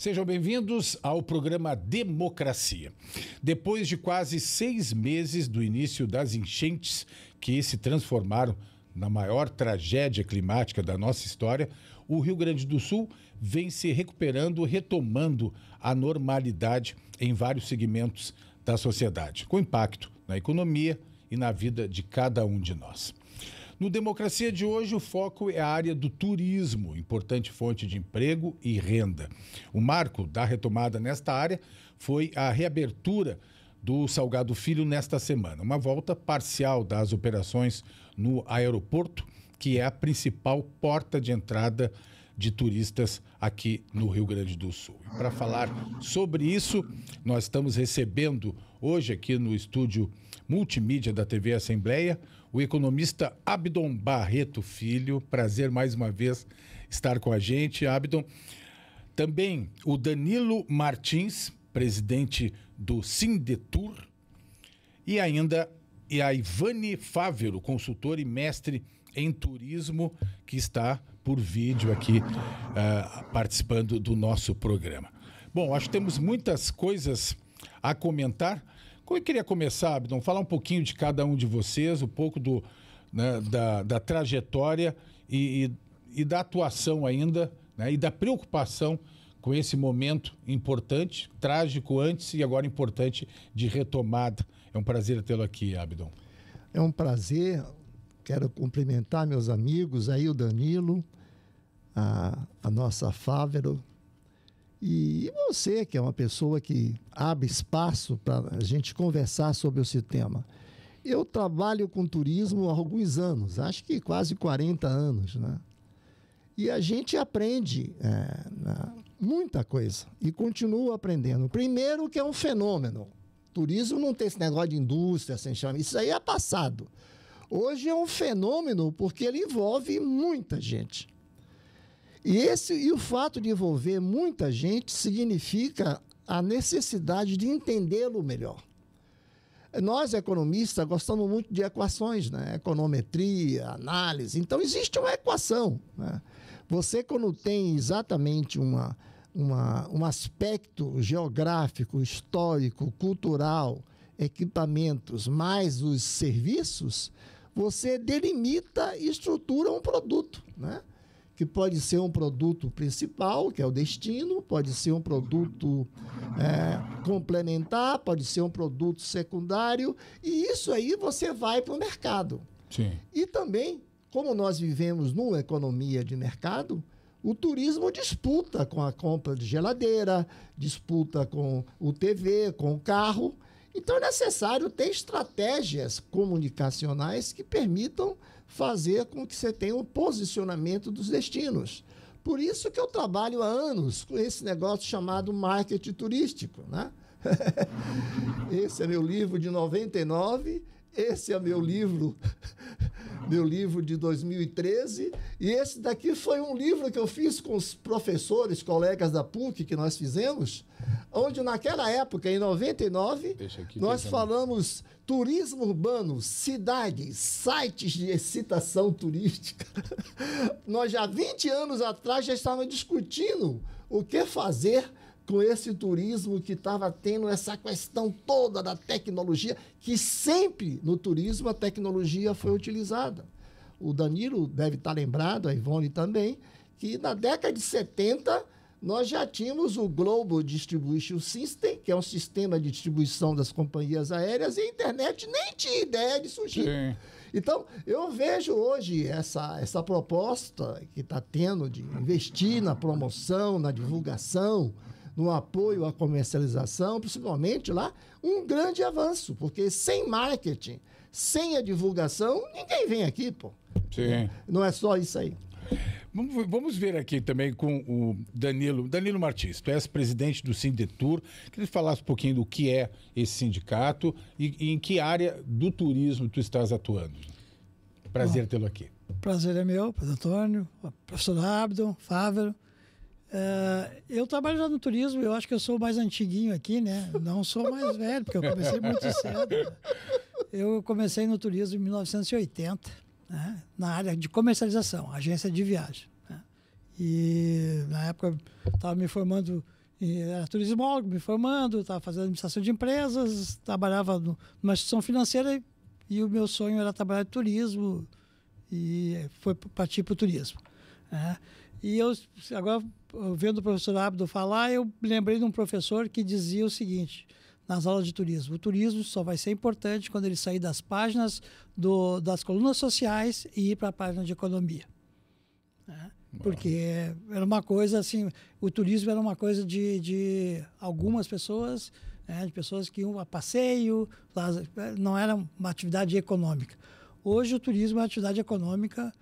Sejam bem-vindos ao programa Democracia. Depois de quase seis meses do início das enchentes que se transformaram na maior tragédia climática da nossa história, o Rio Grande do Sul vem se recuperando, retomando a normalidade em vários segmentos da sociedade, com impacto na economia e na vida de cada um de nós. No Democracia de hoje, o foco é a área do turismo, importante fonte de emprego e renda. O marco da retomada nesta área foi a reabertura do Salgado Filho nesta semana, uma volta parcial das operações no aeroporto, que é a principal porta de entrada de turistas aqui no Rio Grande do Sul. Para falar sobre isso, nós estamos recebendo hoje aqui no estúdio multimídia da TV Assembleia o economista Abdon Barreto Filho. Prazer mais uma vez estar com a gente, Abdon. Também o Danilo Martins, presidente do Sindetur, e ainda e a Ivane Fávero, consultor e mestre em turismo, que está por vídeo aqui uh, participando do nosso programa. Bom, acho que temos muitas coisas a comentar. Como eu queria começar, Abdon, falar um pouquinho de cada um de vocês, um pouco do, né, da, da, trajetória e, e, e, da atuação ainda, né, e da preocupação com esse momento importante, trágico antes e agora importante de retomada. É um prazer tê-lo aqui, Abdon. É um prazer. Quero cumprimentar meus amigos aí, o Danilo, a, a nossa Fávero, e você, que é uma pessoa que abre espaço para a gente conversar sobre esse tema. Eu trabalho com turismo há alguns anos, acho que quase 40 anos, né? E a gente aprende é, muita coisa e continua aprendendo. Primeiro que é um fenômeno. Turismo não tem esse negócio de indústria, sem assim, chama. Isso aí é passado. Hoje é um fenômeno porque ele envolve muita gente. E, esse, e o fato de envolver muita gente significa a necessidade de entendê-lo melhor. Nós, economistas, gostamos muito de equações, né? econometria, análise. Então, existe uma equação. Né? Você, quando tem exatamente uma, uma, um aspecto geográfico, histórico, cultural, equipamentos, mais os serviços, você delimita e estrutura um produto. Né? que pode ser um produto principal, que é o destino, pode ser um produto é, complementar, pode ser um produto secundário, e isso aí você vai para o mercado. Sim. E também, como nós vivemos numa economia de mercado, o turismo disputa com a compra de geladeira, disputa com o TV, com o carro. Então é necessário ter estratégias comunicacionais que permitam fazer com que você tenha um posicionamento dos destinos. Por isso que eu trabalho há anos com esse negócio chamado marketing turístico, né? Esse é meu livro de 99, esse é meu livro meu livro de 2013. E esse daqui foi um livro que eu fiz com os professores, colegas da PUC, que nós fizemos, onde naquela época, em 99, aqui, nós falamos turismo urbano, cidades, sites de excitação turística. nós já 20 anos atrás já estávamos discutindo o que fazer com esse turismo que estava tendo essa questão toda da tecnologia, que sempre no turismo a tecnologia foi utilizada. O Danilo deve estar tá lembrado, a Ivone também, que na década de 70 nós já tínhamos o Global Distribution System, que é um sistema de distribuição das companhias aéreas, e a internet nem tinha ideia de surgir. Sim. Então, eu vejo hoje essa, essa proposta que está tendo de investir na promoção, na divulgação, no apoio à comercialização, principalmente lá, um grande avanço, porque sem marketing, sem a divulgação, ninguém vem aqui, pô. Sim. Não é só isso aí. Vamos ver aqui também com o Danilo, Danilo Martins, tu és presidente do Sindetur, queria que falasse um pouquinho do que é esse sindicato e, e em que área do turismo tu estás atuando. Prazer tê-lo aqui. Prazer é meu, Antônio, professor Abdon, Fávero. Ah, eu trabalho já no turismo, eu acho que eu sou mais antiguinho aqui, né? Não sou mais velho, porque eu comecei muito cedo. Né? Eu comecei no turismo em 1980, né? na área de comercialização, agência de viagem. Né? E na época estava me formando, era turismólogo, me formando, estava fazendo administração de empresas, trabalhava numa instituição financeira e, e o meu sonho era trabalhar em turismo e foi partir para o turismo. Né? E eu, agora, vendo o professor Abdo falar, eu lembrei de um professor que dizia o seguinte nas aulas de turismo. O turismo só vai ser importante quando ele sair das páginas do, das colunas sociais e ir para a página de economia. Né? Porque era uma coisa assim, o turismo era uma coisa de, de algumas pessoas, né? de pessoas que iam a passeio, não era uma atividade econômica. Hoje o turismo é uma atividade econômica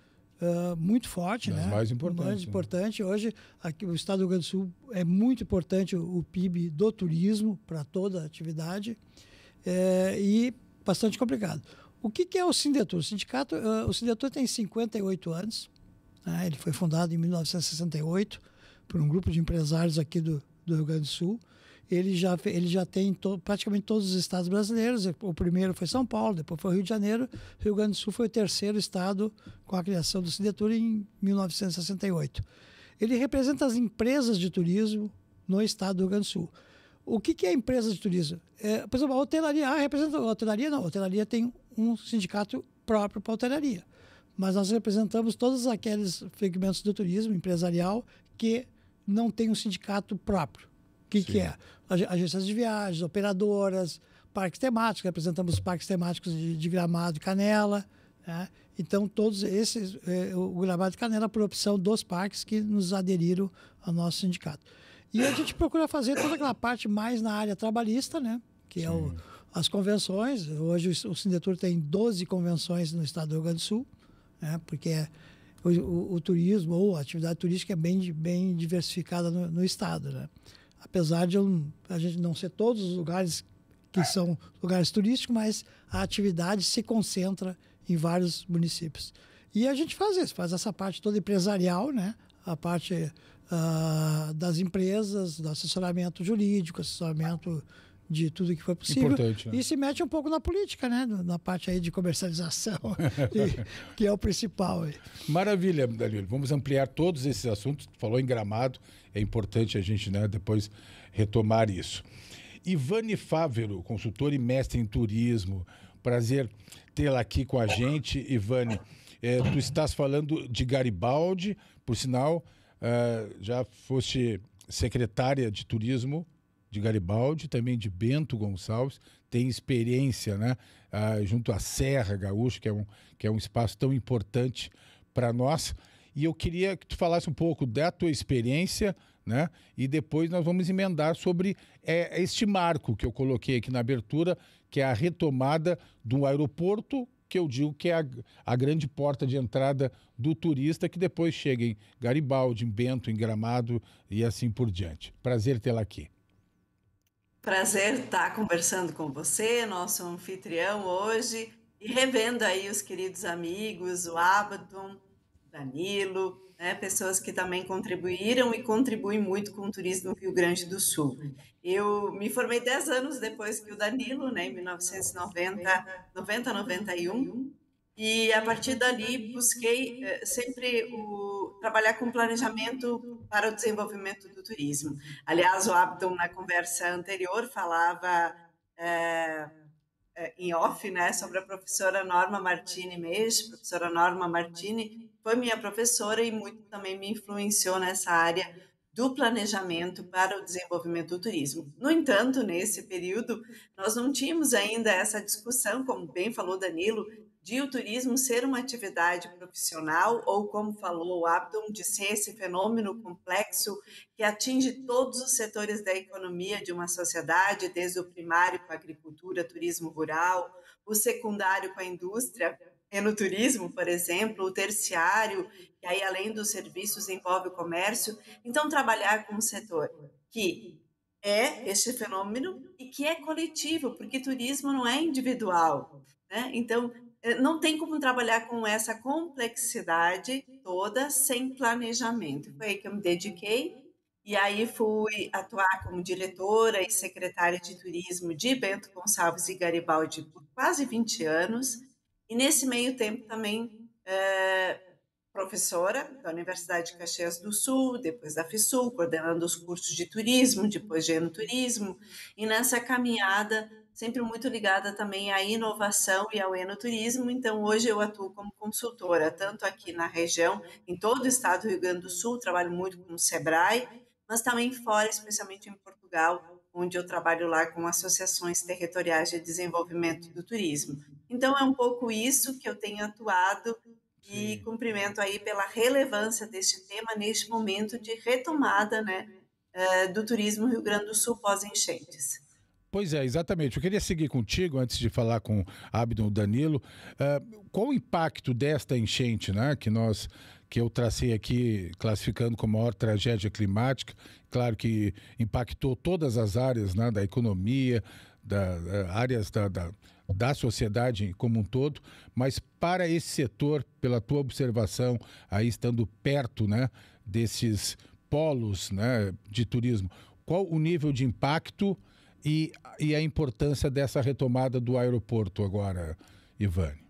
uh, muito forte, das né? mais né? importante. Mais importante. Né? Hoje, aqui, o estado do Rio Grande do Sul é muito importante o, o PIB do turismo para toda a atividade é, e bastante complicado. O que, que é o Sindetur? O sindicato, uh, o Sindetur tem 58 anos, né? ele foi fundado em 1968 por um grupo de empresários aqui do, do Rio Grande do Sul ele já, ele já tem to, praticamente todos os estados brasileiros. O primeiro foi São Paulo, depois foi Rio de Janeiro. Rio Grande do Sul foi o terceiro estado com a criação do Cidetur em 1968. Ele representa as empresas de turismo no estado do Rio Grande do Sul. O que, que é empresa de turismo? É, por exemplo, a hotelaria ah, representa. A hotelaria não, a hotelaria tem um sindicato próprio para a hotelaria. Mas nós representamos todos aqueles segmentos do turismo empresarial que não tem um sindicato próprio. O que, que é? Agências de viagens, operadoras, parques temáticos, representamos parques temáticos de, de Gramado e Canela. Né? Então, todos esses, é, o Gramado e Canela, por opção dos parques que nos aderiram ao nosso sindicato. E a gente procura fazer toda aquela parte mais na área trabalhista, né? que Sim. é o, as convenções. Hoje o, o Sindetur tem 12 convenções no estado do Rio Grande do Sul, né? porque é, o, o, o, turismo ou a atividade turística é bem, bem diversificada no, no estado. Né? apesar de a gente não ser todos os lugares que é. são lugares turísticos, mas a atividade se concentra em vários municípios. E a gente faz isso, faz essa parte toda empresarial, né? a parte uh, das empresas, do assessoramento jurídico, assessoramento de tudo que foi possível. né? E se mete um pouco na política, né? Na parte aí de comercialização, que é o principal. Maravilha, Danilo. Vamos ampliar todos esses assuntos. Falou em gramado, é importante a gente né, depois retomar isso. Ivane Fávero, consultor e mestre em turismo. Prazer tê-la aqui com a gente, Ivane. É, tu estás falando de Garibaldi, por sinal, uh, já foste secretária de turismo de Garibaldi, também de Bento Gonçalves, tem experiência né, ah, junto à Serra Gaúcha, que é um, que é um espaço tão importante para nós. E eu queria que tu falasse um pouco da tua experiência, né? E depois nós vamos emendar sobre é, este marco que eu coloquei aqui na abertura, que é a retomada do aeroporto, que eu digo que é a, a grande porta de entrada do turista, que depois chega em Garibaldi, em Bento, em Gramado e assim por diante. Prazer tê-la aqui. Prazer estar tá conversando com você, nosso anfitrião hoje, e revendo aí os queridos amigos, o Abaddon, Danilo, né, pessoas que também contribuíram e contribuem muito com o turismo no Rio Grande do Sul. Eu me formei 10 anos depois que o Danilo, né, em 1990, 90, 91, e a partir dali busquei eh, sempre o trabalhar com planejamento para o desenvolvimento do turismo. Aliás, o Abdon, na conversa anterior, falava é, é, em off né, sobre a professora Norma Martini A Professora Norma Martini foi minha professora e muito também me influenciou nessa área do planejamento para o desenvolvimento do turismo. No entanto, nesse período, nós não tínhamos ainda essa discussão, como bem falou Danilo, de o turismo ser uma atividade profissional ou, como falou o Abdon, de ser esse fenômeno complexo que atinge todos os setores da economia de uma sociedade, desde o primário com a agricultura, turismo rural, o secundário com a indústria, é turismo por exemplo, o terciário, que aí além dos serviços envolve o comércio. Então, trabalhar com um setor que é este fenômeno e que é coletivo, porque turismo não é individual. Né? Então, eh, não tem como trabalhar com essa complexidade toda sem planejamento. Foi aí que eu me dediquei e aí fui atuar como diretora e secretária de turismo de Bento Gonçalves e Garibaldi por quase 20 anos. E nesse meio tempo também é, professora da Universidade de Caxias do Sul, depois da FISUL, coordenando os cursos de turismo, depois de turismo E nessa caminhada sempre muito ligada também à inovação e ao enoturismo. Então, hoje eu atuo como consultora, tanto aqui na região, em todo o estado do Rio Grande do Sul, trabalho muito com o SEBRAE, mas também fora, especialmente em Portugal, onde eu trabalho lá com associações territoriais de desenvolvimento do turismo. Então, é um pouco isso que eu tenho atuado e cumprimento aí pela relevância deste tema neste momento de retomada né, eh, do turismo Rio Grande do Sul pós-enchentes. Pois é, exatamente. Eu queria seguir contigo, antes de falar com Abdon Danilo, uh, qual o impacto desta enchente, né, que nós, que eu tracei aqui, classificando como a maior tragédia climática, claro que impactou todas as áreas, né, da economia, da, eh, áreas da, da, da sociedade como um todo, mas para esse setor, pela tua observação, aí estando perto, né, desses polos, né, de turismo, qual o nível de impacto e, e a importância dessa retomada do aeroporto agora, Ivane?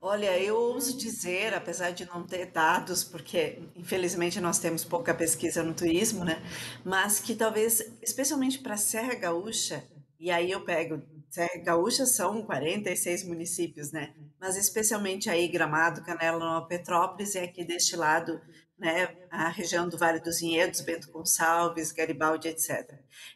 Olha, eu ouso dizer, apesar de não ter dados, porque infelizmente nós temos pouca pesquisa no turismo, né? Mas que talvez, especialmente para Serra Gaúcha, e aí eu pego, Serra Gaúcha são 46 municípios, né? Mas especialmente aí Gramado, Canela Petrópolis e é aqui deste lado né, a região do Vale dos Vinhedos, Bento Gonçalves, Garibaldi, etc.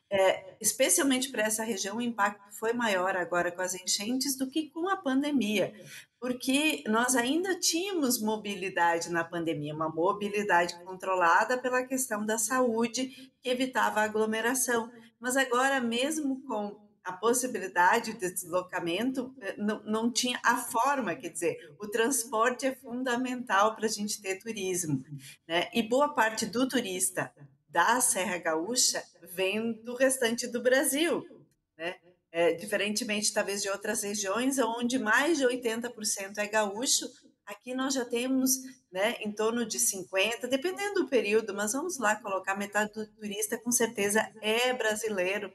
É, especialmente para essa região, o impacto foi maior agora com as enchentes do que com a pandemia, porque nós ainda tínhamos mobilidade na pandemia, uma mobilidade controlada pela questão da saúde, que evitava a aglomeração. Mas agora, mesmo com a possibilidade de deslocamento eh, não, não tinha a forma, quer dizer, o transporte é fundamental para a gente ter turismo, né? E boa parte do turista da Serra Gaúcha vem do restante do Brasil, né? É, diferentemente talvez de outras regiões, onde mais de 80% é gaúcho, aqui nós já temos né, em torno de 50, dependendo do período, mas vamos lá colocar metade do turista com certeza é brasileiro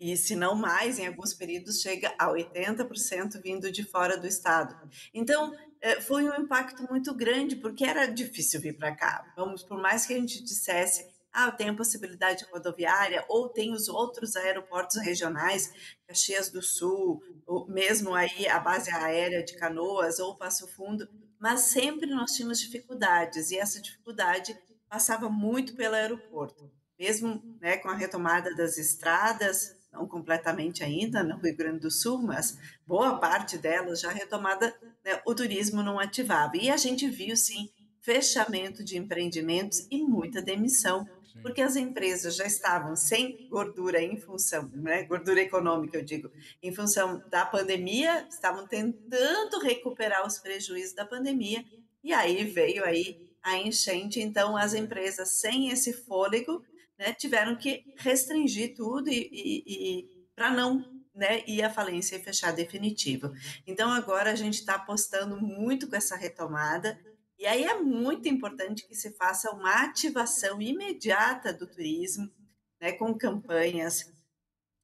e se não mais, em alguns períodos chega a 80% vindo de fora do estado. Então, eh, foi um impacto muito grande, porque era difícil vir para cá. Vamos, por mais que a gente dissesse, ah, tem a possibilidade rodoviária, ou tem os outros aeroportos regionais, Caxias do Sul, ou mesmo aí a base aérea de Canoas ou Passo Fundo, mas sempre nós tínhamos dificuldades, e essa dificuldade passava muito pelo aeroporto. Mesmo né, com a retomada das estradas, não completamente ainda no né, Rio Grande do Sul, mas boa parte delas já retomada, né, o turismo não ativava. E a gente viu, sim, fechamento de empreendimentos e muita demissão, porque as empresas já estavam sem gordura em função, né, gordura econômica, eu digo, em função da pandemia, estavam tentando recuperar os prejuízos da pandemia, e aí veio aí a enchente, então as empresas sem esse fôlego né, tiveram que restringir tudo e, e, e para não né, ir à falência e fechar definitivo. Então agora a gente está apostando muito com essa retomada. E aí é muito importante que se faça uma ativação imediata do turismo, né, com campanhas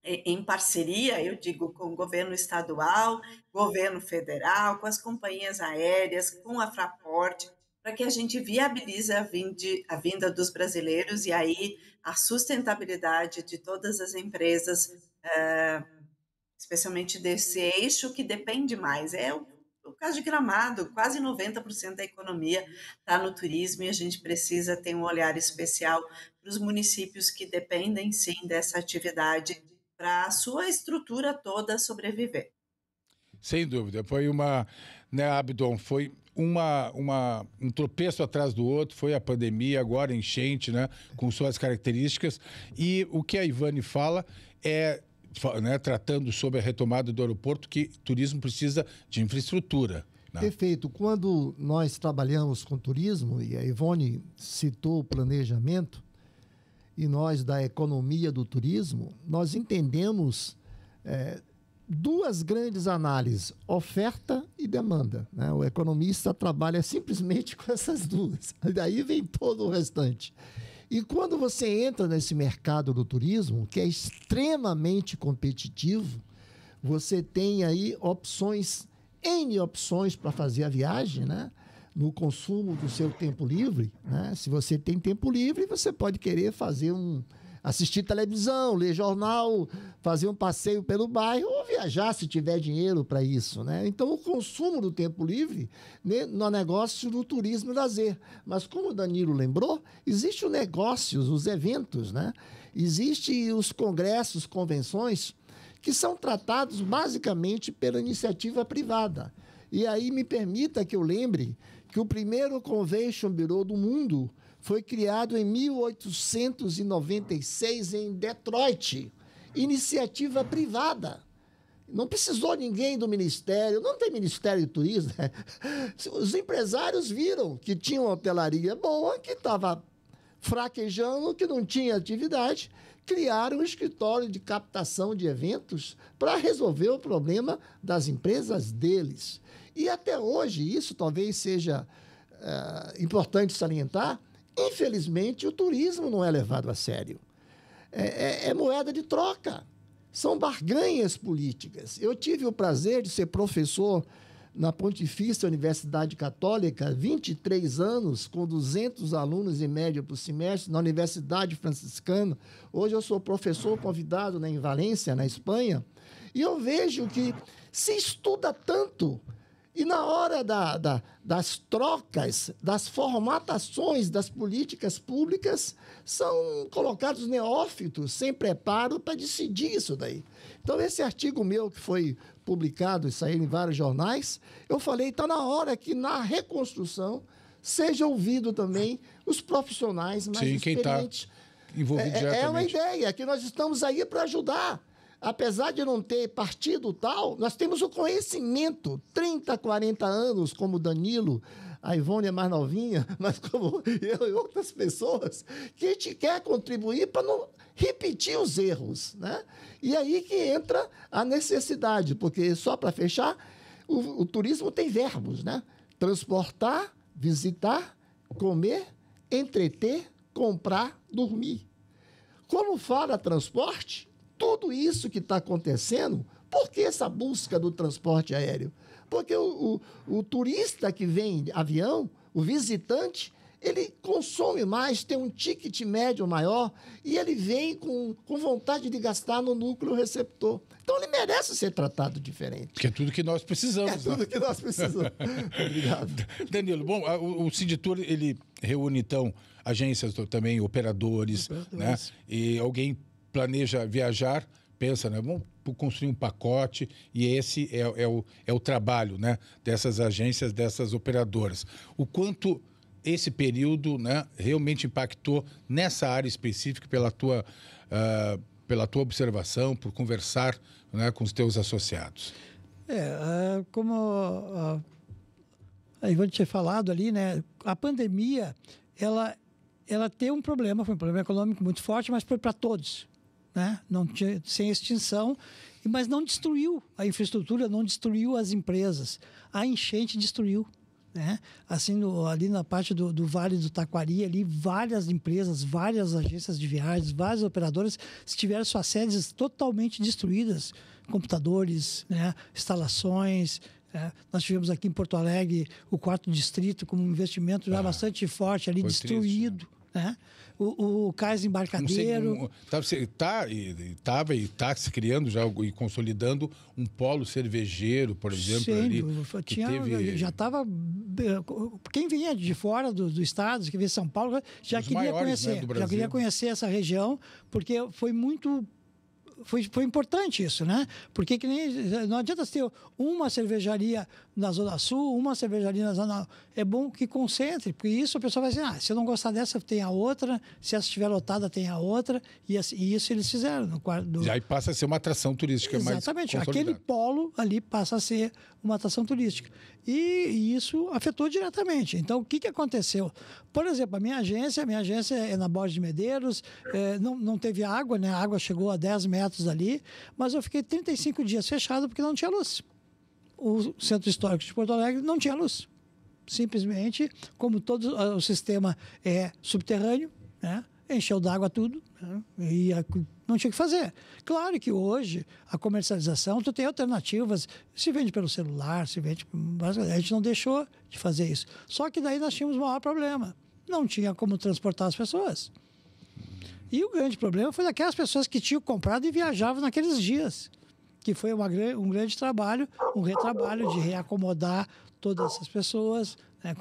é, em parceria, eu digo, com o governo estadual, governo federal, com as companhias aéreas, com a Fraport, para que a gente viabilize a, vinde, a vinda dos brasileiros e aí a sustentabilidade de todas as empresas, eh, especialmente desse eixo que depende mais. É o, o caso de Gramado, quase 90% da economia está no turismo e a gente precisa ter um olhar especial para os municípios que dependem sim dessa atividade para a sua estrutura toda sobreviver. Sem dúvida, foi uma, né, Abdon, foi uma, uma, um tropeço atrás do outro, foi a pandemia, agora enchente, né? Com suas características. E o que a Ivane fala é né, tratando sobre a retomada do aeroporto, que turismo precisa de infraestrutura. Né? Perfeito. Quando nós trabalhamos com turismo, e a Ivone citou o planejamento, e nós da economia do turismo, nós entendemos é, duas grandes análises, oferta e demanda. Né? O economista trabalha simplesmente com essas duas. Daí vem todo o restante. E quando você entra nesse mercado do turismo, que é extremamente competitivo, você tem aí opções, N opções para fazer a viagem, né? No consumo do seu tempo livre, né? Se você tem tempo livre, você pode querer fazer um, assistir televisão, ler jornal, fazer um passeio pelo bairro ou viajar se tiver dinheiro para isso, né? Então o consumo do tempo livre né, no negócio do turismo e lazer. Mas como o Danilo lembrou, existe o negócios, os eventos, né? Existem os congressos, convenções que são tratados basicamente pela iniciativa privada. E aí me permita que eu lembre que o primeiro convention bureau do mundo foi criado em 1896 em Detroit, iniciativa privada. Não precisou ninguém do ministério, não tem ministério de turismo. Né? Os empresários viram que tinha uma hotelaria boa, que estava fraquejando, que não tinha atividade, criaram um escritório de captação de eventos para resolver o problema das empresas deles. E até hoje, isso talvez seja uh, importante salientar, Infelizmente, o turismo não é levado a sério. É, é, é moeda de troca. São barganhas políticas. Eu tive o prazer de ser professor na Pontifícia Universidade Católica, 23 anos, com 200 alunos em média por semestre, na Universidade Franciscana. Hoje eu sou professor convidado né, em Valência, na Espanha, e eu vejo que se estuda tanto e na hora da, da, das trocas, das formatações das políticas públicas, são colocados neófitos sem preparo para decidir isso daí. Então, esse artigo meu que foi publicado e saiu em vários jornais, eu falei, está na hora que na reconstrução seja ouvido também os profissionais mais Sim, experientes. Quem tá envolvido é, é, é uma ideia que nós estamos aí para ajudar apesar de não ter partido tal, nós temos o conhecimento, 30, 40 anos, como Danilo, a Ivone é mais novinha, mas como eu e outras pessoas, que a gente quer contribuir para não repetir os erros. Né? E aí que entra a necessidade, porque só para fechar, o, o turismo tem verbos, né? Transportar, visitar, comer, entreter, comprar, dormir. Quando fala transporte, tudo isso que está acontecendo, por que essa busca do transporte aéreo? Porque o, o, o turista que vem de avião, o visitante, ele consome mais, tem um ticket médio maior e ele vem com, com vontade de gastar no núcleo receptor. Então ele merece ser tratado diferente. Que é tudo que nós precisamos. É né? tudo né? que nós precisamos. Obrigado. Danilo, bom, o, o ele reúne então agências também, operadores, né? e alguém planeja viajar, pensa, né? Vamos construir um pacote e esse é, é, o, é o trabalho né? dessas agências, dessas operadoras. O quanto esse período né, realmente impactou nessa área específica pela tua, uh, pela tua observação, por conversar né, com os teus associados? É, uh, como uh, a Ivan tinha falado ali, né, a pandemia, ela, ela tem um problema, foi um problema econômico muito forte, mas foi para todos né? não tinha, sem extinção, mas não destruiu a infraestrutura, não destruiu as empresas. A enchente destruiu. Né? Assim, no, ali na parte do, do, Vale do Taquari, ali, várias empresas, várias agências de viagens, várias operadoras tiveram suas sedes totalmente destruídas. Computadores, né? instalações, é, nós tivemos aqui em Porto Alegre o quarto distrito como um investimento já ah, bastante forte ali, destruído. Triste, né? né? o, o cais embarcadeiro. Está estava tá, e está se criando já e consolidando um polo cervejeiro, por exemplo, Sim, ali. Tinha, teve... Já estava. Eh, quem vinha de fora do, do estado, que vinha São Paulo, já Os queria maiores, né, conhecer. Né, já queria conhecer essa região, porque foi muito foi, foi importante isso, né? Porque que nem, não adianta ter uma cervejaria na Zona Sul, uma cervejaria na Zona. É bom que concentre, porque isso a pessoa vai dizer: ah, se eu não gostar dessa, tem a outra, se essa estiver lotada, tem a outra. E, assim, e isso eles fizeram. No, do... E aí passa a ser uma atração turística Exatamente. mais. Exatamente. Aquele polo ali passa a ser uma atração turística e isso afetou diretamente. Então, o que, que aconteceu? Por exemplo, a minha agência, minha agência é na Borja de Medeiros, é, não, não teve água, né? A água chegou a 10 metros ali, mas eu fiquei 35 dias fechado porque não tinha luz. O Centro Histórico de Porto Alegre não tinha luz. Simplesmente, como todo ah, o sistema é subterrâneo, né? encheu d'água tudo, né? e não tinha que fazer. Claro que hoje a comercialização, tu tem alternativas, se vende pelo celular, se vende. A gente não deixou de fazer isso. Só que daí nós tínhamos o maior problema. Não tinha como transportar as pessoas. E o grande problema foi daquelas pessoas que tinham comprado e viajavam naqueles dias, que foi uma, um grande trabalho, um retrabalho de reacomodar todas essas pessoas, né,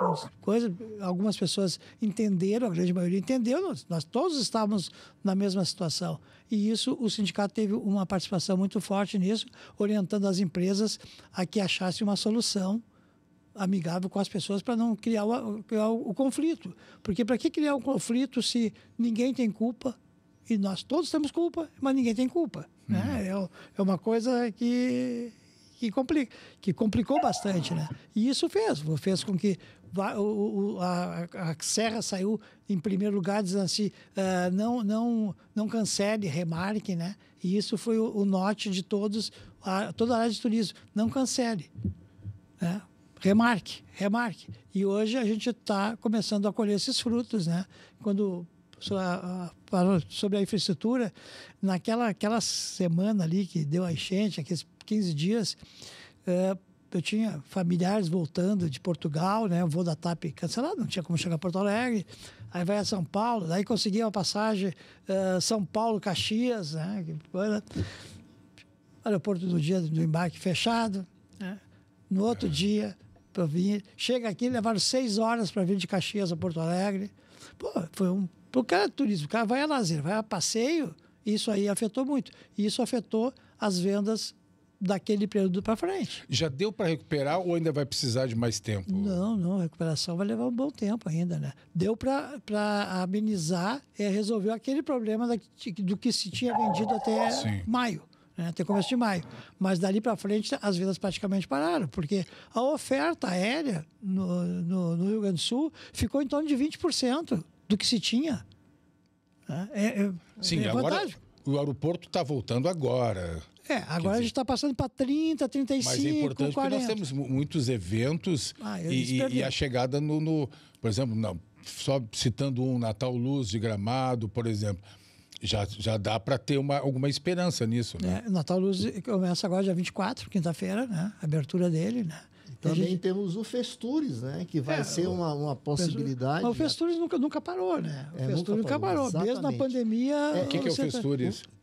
algumas pessoas entenderam, a grande maioria entendeu, nós, nós, todos estávamos na mesma situação. E isso, o sindicato teve uma participação muito forte nisso, orientando as empresas a que achassem uma solução amigável com as pessoas para não criar o, criar o, conflito. Porque para que criar um conflito se ninguém tem culpa, e nós todos temos culpa, mas ninguém tem culpa. Né? Uhum. É, é uma coisa que que, complica, que complicou bastante, né? E isso fez, fez com que a, a, Serra saiu em primeiro lugar dizendo assim, uh, não, não, não cancele, remarque, né? E isso foi o, o norte de todos, a, toda a área de turismo, não cancele, né? Remarque, remarque. E hoje a gente está começando a colher esses frutos, né? Quando sobre a infraestrutura, naquela aquela semana ali que deu a enchente, aqueles 15 dias, eh, eu tinha familiares voltando de Portugal, né? O voo da TAP cancelado, não tinha como chegar a Porto Alegre. Aí vai a São Paulo, daí consegui uma passagem eh, São Paulo-Caxias, né? Aeroporto do dia do embarque fechado. Né? No outro dia, eu vim chega aqui, levaram seis horas para vir de Caxias a Porto Alegre. Pô, foi um. O cara é turismo, o cara vai a lazer, vai a passeio, isso aí afetou muito. E isso afetou as vendas daquele período para frente. Já deu para recuperar ou ainda vai precisar de mais tempo? Não, não. A recuperação vai levar um bom tempo ainda, né? Deu para amenizar e resolver aquele problema da, do que se tinha vendido até Sim. maio. Né, até começo de maio. Mas dali para frente as vendas praticamente pararam, porque a oferta aérea no, no, no, Rio Grande do Sul ficou em torno de 20% do que se tinha. Né? É, é, Sim, é agora o aeroporto está voltando agora. É, agora a gente está passando para 30, 35, Mas é importante 40. porque nós temos muitos eventos ah, e, e, a chegada no, no por exemplo, não, só citando um Natal Luz de Gramado, por exemplo já, já dá para ter uma, alguma esperança nisso, né? É, Natal Luz começa agora dia 24, quinta-feira, né? Abertura dele, né? Também gente... temos o Festures, né? Que vai é, ser uma, uma possibilidade. Mas o né? Festures né? nunca, nunca parou, né? É, o é, Festures nunca parou. Nunca parou. na pandemia. É, o que, que é o tá Festures? Tá...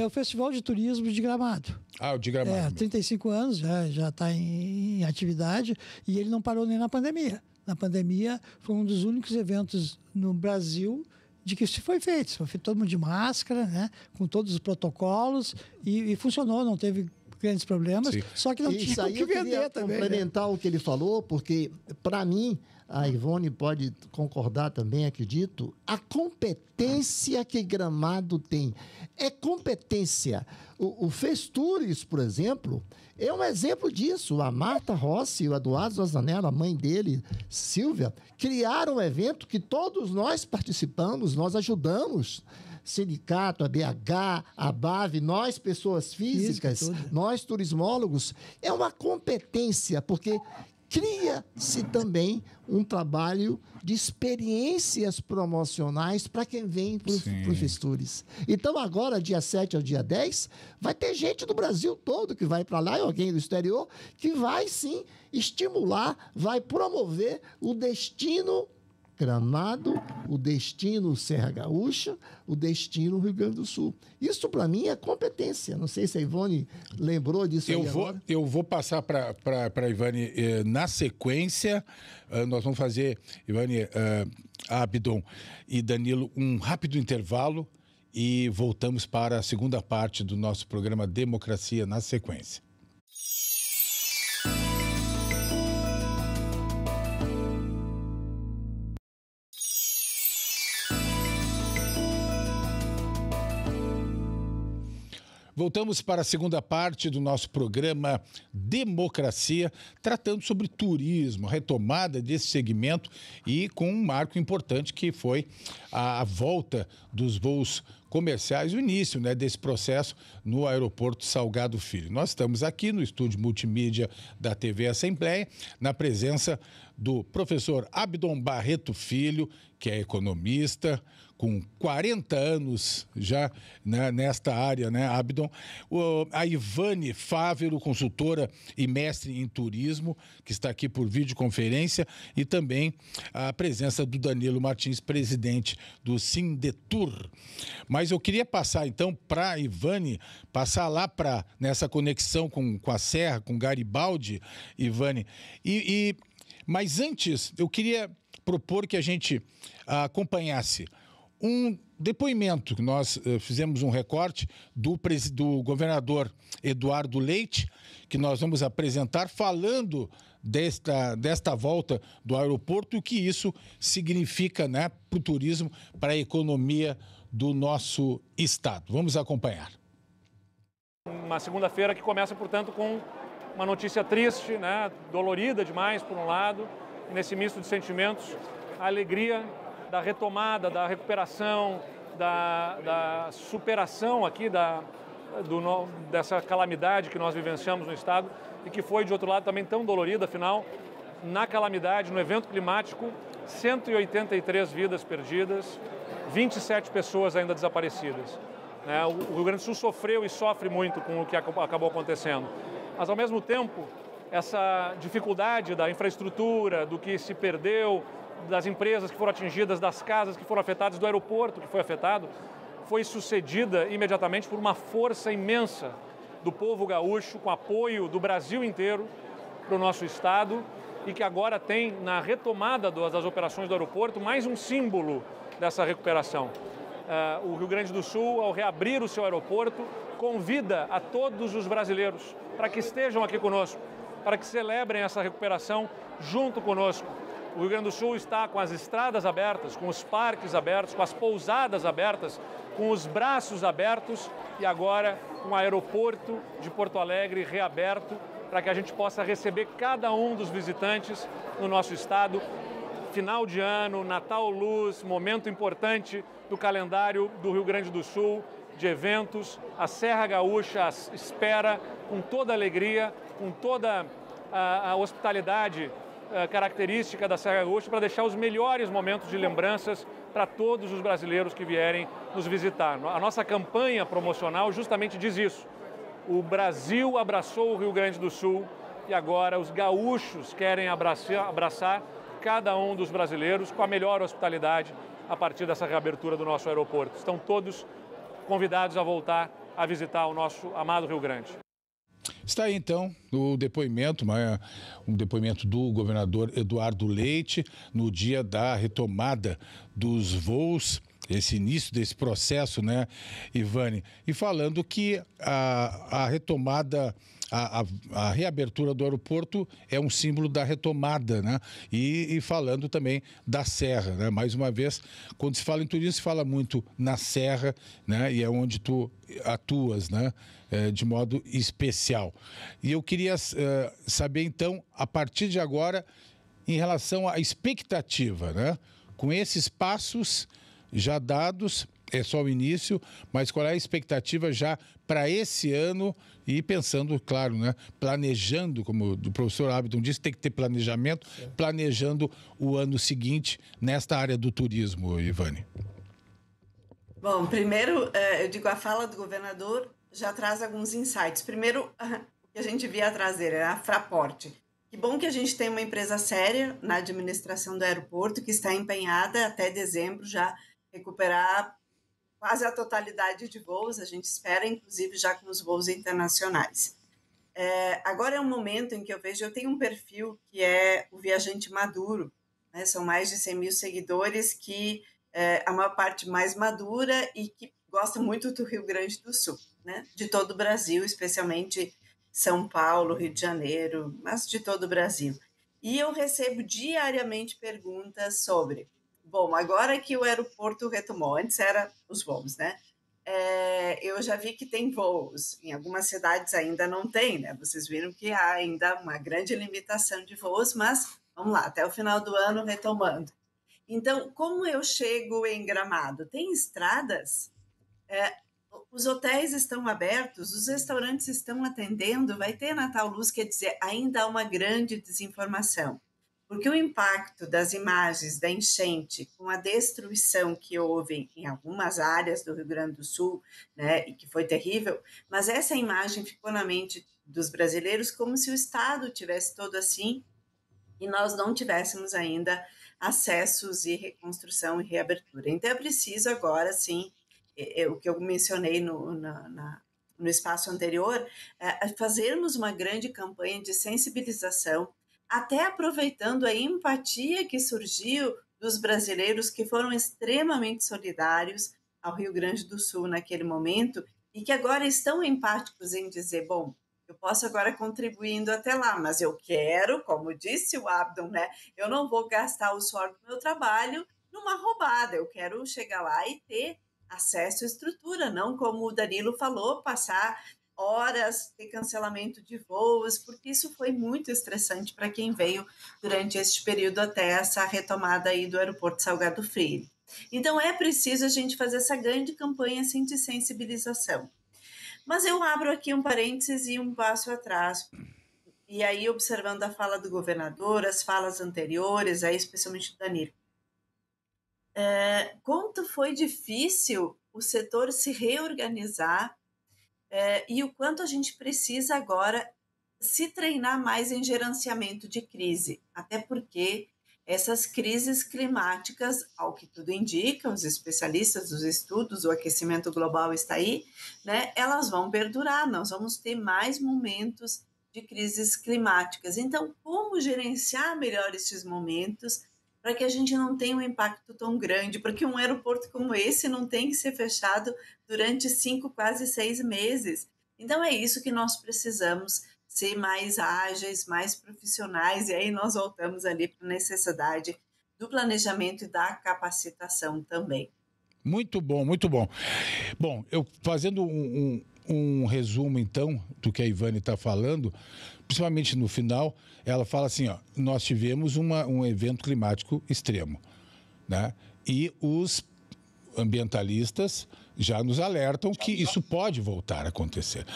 É o Festival de Turismo de Gramado. Ah, o de Gramado. É, 35 anos, já está em, em atividade e ele não parou nem na pandemia. Na pandemia, foi um dos únicos eventos no Brasil de que isso foi feito. Foi feito todo mundo de máscara, né? com todos os protocolos, e, e funcionou, não teve grandes problemas. Sim. Só que não isso tinha o que eu vender queria também. Né? complementar né? o que ele falou, porque, para mim, a Ivone pode concordar também, acredito, a competência que Gramado tem. É competência. O, o Festures, por exemplo, é um exemplo disso. A Marta Rossi, o Eduardo Zazanella, a mãe dele, Silvia, criaram um evento que todos nós participamos, nós ajudamos sindicato, a BH, a BAV, nós, pessoas físicas, nós, turismólogos, é uma competência, porque cria-se também um trabalho de experiências promocionais para quem vem para os festures. Então, agora, dia 7 ao dia 10, vai ter gente do Brasil todo que vai para lá e alguém do exterior que vai sim estimular, vai promover o destino Gramado, o destino Serra Gaúcha, o destino Rio Grande do Sul. Isso para mim é competência. Não sei se a Ivone lembrou disso. Eu, vou, agora. eu vou passar para a Ivone eh, na sequência. Uh, nós vamos fazer, Ivone uh, eh, Abdon e Danilo, um rápido intervalo e voltamos para a segunda parte do nosso programa Democracia na Sequência. Voltamos para a segunda parte do nosso programa Democracia, tratando sobre turismo, retomada desse segmento e com um marco importante que foi a, volta dos voos comerciais, o início né, desse processo no aeroporto Salgado Filho. Nós estamos aqui no estúdio multimídia da TV Assembleia, na presença do professor Abdon Barreto Filho, que é economista, com 40 anos já né, nesta área, né, Abdon. O, a Ivane Fávero, consultora e mestre em turismo, que está aqui por videoconferência, e também a presença do Danilo Martins, presidente do Sindetur. Mas eu queria passar então para a Ivane, passar lá para nessa conexão com, com a Serra, com Garibaldi, Ivane. E, e mas antes, eu queria propor que a gente acompanhasse um depoimento que nós uh, fizemos um recorte do, do governador Eduardo Leite, que nós vamos apresentar falando desta, desta volta do aeroporto e o que isso significa né, para o turismo, para a economia do nosso estado. Vamos acompanhar. Uma segunda-feira que começa, portanto, com uma notícia triste, né, dolorida demais, por um lado, e nesse misto de sentimentos, a alegria da retomada, da recuperação, da, da superação aqui da, do, dessa calamidade que nós vivenciamos no Estado e que foi, de outro lado, também tão dolorida, afinal, na calamidade, no evento climático, 183 vidas perdidas, 27 pessoas ainda desaparecidas. Né? O Rio Grande do Sul sofreu e sofre muito com o que acabou acontecendo. Mas, ao mesmo tempo, essa dificuldade da infraestrutura, do que se perdeu, das empresas que foram atingidas, das casas que foram afetadas, do aeroporto que foi afetado, foi sucedida imediatamente por uma força imensa do povo gaúcho, com apoio do Brasil inteiro para o nosso Estado e que agora tem, na retomada das operações do aeroporto, mais um símbolo dessa recuperação. Ah, o Rio Grande do Sul, ao reabrir o seu aeroporto, convida a todos os brasileiros para que estejam aqui conosco, para que celebrem essa recuperação junto conosco o Rio Grande do Sul está com as estradas abertas, com os parques abertos, com as pousadas abertas, com os braços abertos e agora com um o aeroporto de Porto Alegre reaberto para que a gente possa receber cada um dos visitantes no nosso estado. Final de ano, Natal Luz, momento importante do calendário do Rio Grande do Sul, de eventos. A Serra Gaúcha espera com toda a alegria, com toda a hospitalidade eh, característica da Serra Gaúcha para deixar os melhores momentos de lembranças para todos os brasileiros que vierem nos visitar. A nossa campanha promocional justamente diz isso. O Brasil abraçou o Rio Grande do Sul e agora os gaúchos querem abraçar, abraçar cada um dos brasileiros com a melhor hospitalidade a partir dessa reabertura do nosso aeroporto. Estão todos convidados a voltar a visitar o nosso amado Rio Grande. Está aí então o depoimento, né, um depoimento do governador Eduardo Leite no dia da retomada dos voos esse início desse processo, né, Ivane? E falando que a, a retomada a, a, a, reabertura do aeroporto é um símbolo da retomada, né? E, e, falando também da serra, né? Mais uma vez, quando se fala em turismo, se fala muito na serra, né? E é onde tu atuas, né? É, de modo especial. E eu queria é, saber, então, a partir de agora, em relação à expectativa, né? Com esses passos já dados é só o início, mas qual é a expectativa já para esse ano e pensando, claro, né, planejando, como o professor Abiton disse, tem que ter planejamento, é. planejando o ano seguinte nesta área do turismo, Ivane. Bom, primeiro, é, eu digo, a fala do governador já traz alguns insights. Primeiro, o que a gente via trazer era a Fraporte. Que bom que a gente tem uma empresa séria na administração do aeroporto que está empenhada até dezembro já recuperar quase a totalidade de voos, a gente espera, inclusive, já com os voos internacionais. É, agora é um momento em que eu vejo, eu tenho um perfil que é o viajante maduro, né? são mais de 100 mil seguidores que é, a maior parte mais madura e que gosta muito do Rio Grande do Sul, né? de todo o Brasil, especialmente São Paulo, Rio de Janeiro, mas de todo o Brasil. E eu recebo diariamente perguntas sobre Bom, agora que o aeroporto retomou, antes era os voos, né? É, eu já vi que tem voos, em algumas cidades ainda não tem, né? Vocês viram que há ainda uma grande limitação de voos, mas vamos lá, até o final do ano retomando. Então, como eu chego em Gramado? Tem estradas? É, os hotéis estão abertos, os restaurantes estão atendendo, vai ter Natal Luz, quer dizer, ainda há uma grande desinformação porque o impacto das imagens da enchente com a destruição que houve em algumas áreas do Rio Grande do Sul, né, e que foi terrível, mas essa imagem ficou na mente dos brasileiros como se o Estado tivesse todo assim e nós não tivéssemos ainda acessos e reconstrução e reabertura. Então é preciso agora, sim, o que eu mencionei no, na, na no espaço anterior, é, é fazermos uma grande campanha de sensibilização até aproveitando a empatia que surgiu dos brasileiros que foram extremamente solidários ao Rio Grande do Sul naquele momento e que agora estão empáticos em dizer, bom, eu posso agora contribuindo até lá, mas eu quero, como disse o Abdon, né? Eu não vou gastar o suor do meu trabalho numa roubada. Eu quero chegar lá e ter acesso à estrutura, não como o Danilo falou, passar horas de cancelamento de voos, porque isso foi muito estressante para quem veio durante este período até essa retomada aí do aeroporto Salgado Freire. Então é preciso a gente fazer essa grande campanha assim, de sensibilização. Mas eu abro aqui um parênteses e um passo atrás. E aí, observando a fala do governador, as falas anteriores, aí especialmente do Danilo. É, quanto foi difícil o setor se reorganizar é, e o quanto a gente precisa agora se treinar mais em gerenciamento de crise, até porque essas crises climáticas, ao que tudo indica, os especialistas, os estudos, o aquecimento global está aí, né? Elas vão perdurar, nós vamos ter mais momentos de crises climáticas. Então, como gerenciar melhor esses momentos para que a gente não tenha um impacto tão grande, porque um aeroporto como esse não tem que ser fechado durante cinco, quase seis meses. Então é isso que nós precisamos ser mais ágeis, mais profissionais, e aí nós voltamos ali para a necessidade do planejamento e da capacitação também. Muito bom, muito bom. Bom, eu fazendo um, um, um resumo então do que a Ivane está falando, principalmente no final, ela fala assim, ó, nós tivemos uma, um evento climático extremo, né? E os ambientalistas já nos alertam que isso pode voltar a acontecer.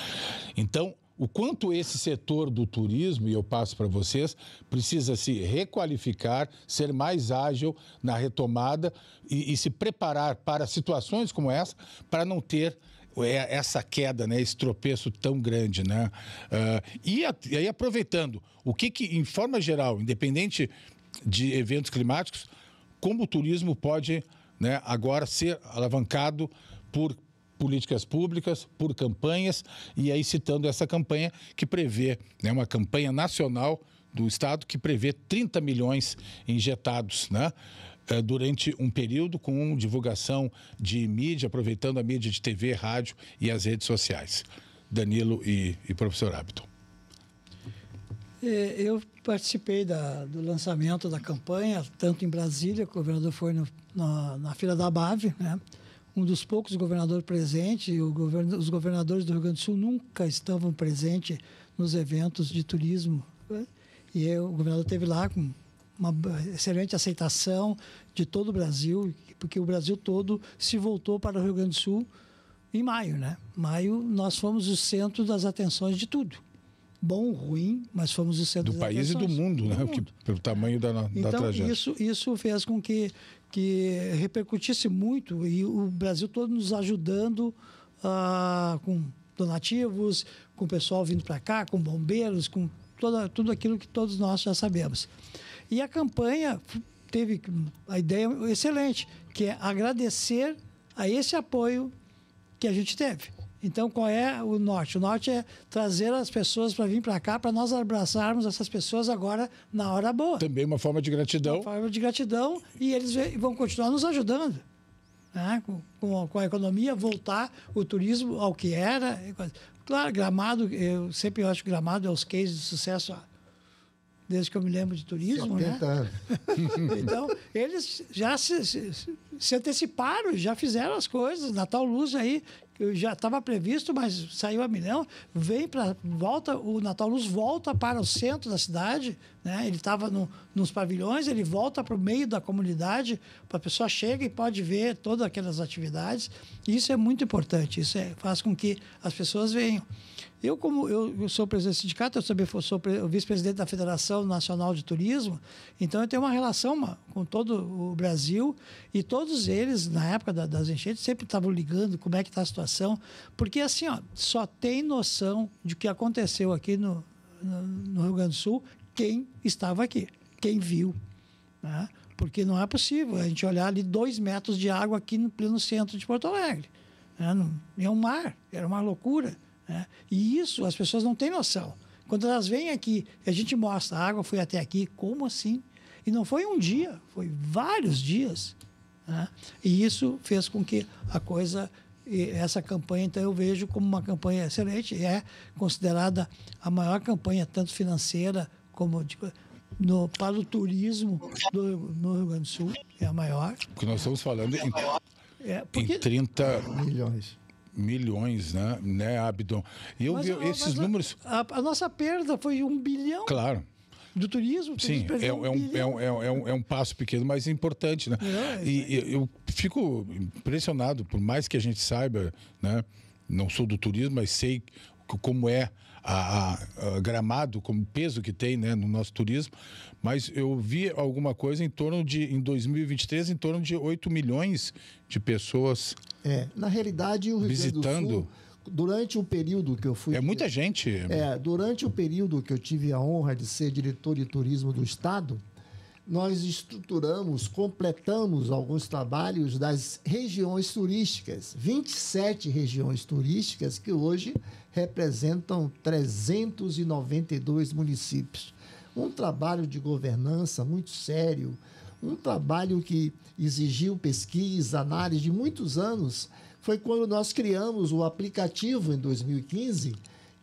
Então, o quanto esse setor do turismo, e eu passo para vocês, precisa se requalificar, ser mais ágil na retomada e, e se preparar para situações como essa, para não ter é essa queda, né, esse tropeço tão grande, né? Uh, e, a, e, aí aproveitando, o que, que em forma geral, independente de eventos climáticos, como o turismo pode, né, agora ser alavancado por políticas públicas, por campanhas, e aí citando essa campanha que prevê, né, uma campanha nacional do Estado que prevê 30 milhões injetados, né? Eh, durante um período com divulgação de mídia, aproveitando a mídia de TV, rádio e as redes sociais. Danilo e, e professor Abton. É, eu participei da, do lançamento da campanha, tanto em Brasília, o governador foi no, na, na fila da Bave, né? um dos poucos governadores presentes, govern, os governadores do Rio Grande do Sul nunca estavam presentes nos eventos de turismo. Né? E eu, o governador esteve lá com uma excelente aceitação de todo o Brasil, porque o Brasil todo se voltou para o Rio Grande do Sul em maio, né? Maio nós fomos o centro das atenções de tudo. Bom, ruim, mas fomos o centro do das país atenções. e do mundo, do né? Mundo. Que, pelo tamanho da, da então, tragédia. Isso, isso fez com que, que repercutisse muito e o Brasil todo nos ajudando uh, com donativos, com o pessoal vindo para cá, com bombeiros, com toda, tudo aquilo que todos nós já sabemos. E a campanha teve a ideia excelente, que é agradecer a esse apoio que a gente teve. Então, qual é o norte? O norte é trazer as pessoas para vir para cá, para nós abraçarmos essas pessoas agora na hora boa. Também uma forma de gratidão. Uma forma de gratidão e eles vão continuar nos ajudando. Né? Com, com, com, a economia, voltar o turismo ao que era. Claro, Gramado, eu sempre acho que Gramado é os cases de sucesso desde que eu me lembro de turismo, né? então, eles já se, se, se, anteciparam, já fizeram as coisas. Natal Luz aí, que já estava previsto, mas saiu a milhão. Vem para volta, o Natal Luz volta para o centro da cidade, né? Ele estava no, nos pavilhões, ele volta para o meio da comunidade, para a pessoa chega e pode ver todas aquelas atividades. Isso é muito importante, isso é, faz com que as pessoas venham. Eu, como eu, sou presidente do sindicato, eu também sou vice-presidente da Federação Nacional de Turismo, então eu tenho uma relação com todo o Brasil e todos eles, na época das enchentes, sempre estavam ligando como é que está a situação, porque assim, ó, só tem noção de o que aconteceu aqui no, no, no Rio Grande do Sul quem estava aqui, quem viu. Né? Porque não é possível a gente olhar ali dois metros de água aqui no pleno centro de Porto Alegre. É um mar, era uma loucura. Né? E isso as pessoas não têm noção. Quando elas vêm aqui, a gente mostra, a água foi até aqui, como assim? E não foi um dia, foi vários dias. Né? E isso fez com que a coisa, essa campanha, então eu vejo como uma campanha excelente, é considerada a maior campanha, tanto financeira como de, no, para o turismo do, no Rio Grande do Sul, é a maior. Porque nós estamos falando em, é, porque... em 30 milhões milhões, né, né Abdon? E eu mas vi a, esses números. A, a, nossa perda foi um bilhão. Claro. Do turismo? Sim, é, é, um, um é, um, é, um, é, um, é um passo pequeno, mas importante, né? É, e é. eu fico impressionado, por mais que a gente saiba, né? Não sou do turismo, mas sei como é a, a, a Gramado como peso que tem né, no nosso turismo, mas eu vi alguma coisa em torno de, em 2023, em torno de 8 milhões de pessoas. É, na realidade, o visitando. durante o período que eu fui. É muita gente. É, durante o período que eu tive a honra de ser diretor de turismo do Estado, nós estruturamos, completamos alguns trabalhos das regiões turísticas, 27 regiões turísticas que hoje representam 392 municípios. Um trabalho de governança muito sério, um trabalho que exigiu pesquisa, análise de muitos anos, foi quando nós criamos o aplicativo em 2015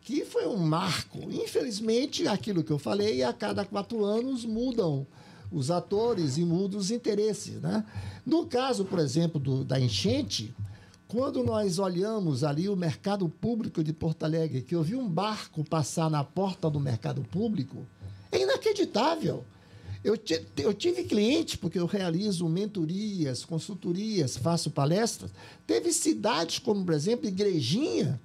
que foi um marco. Infelizmente, aquilo que eu falei, a cada quatro anos mudam os atores e muda os interesses. Né? No caso, por exemplo, do, da enchente, quando nós olhamos ali o mercado público de Porto Alegre, que eu vi um barco passar na porta do mercado público, é inacreditável. Eu, eu tive clientes, porque eu realizo mentorias, consultorias, faço palestras. Teve cidades como, por exemplo, Igrejinha,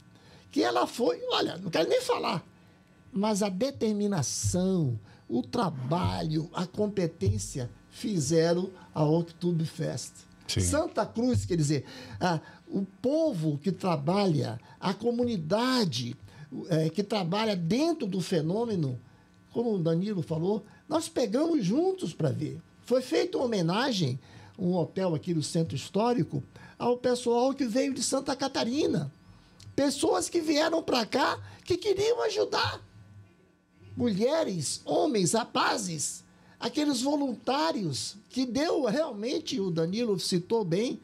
que ela foi, olha, não quero nem falar, mas a determinação, o trabalho, a competência fizeram a Oktoberfest. Santa Cruz, quer dizer, ah, o povo que trabalha, a comunidade é, que trabalha dentro do fenômeno, como o Danilo falou, nós pegamos juntos para ver. Foi feita uma homenagem, um hotel aqui do Centro Histórico, ao pessoal que veio de Santa Catarina. Pessoas que vieram para cá que queriam ajudar mulheres, homens, rapazes, aqueles voluntários que deu realmente, o Danilo citou bem,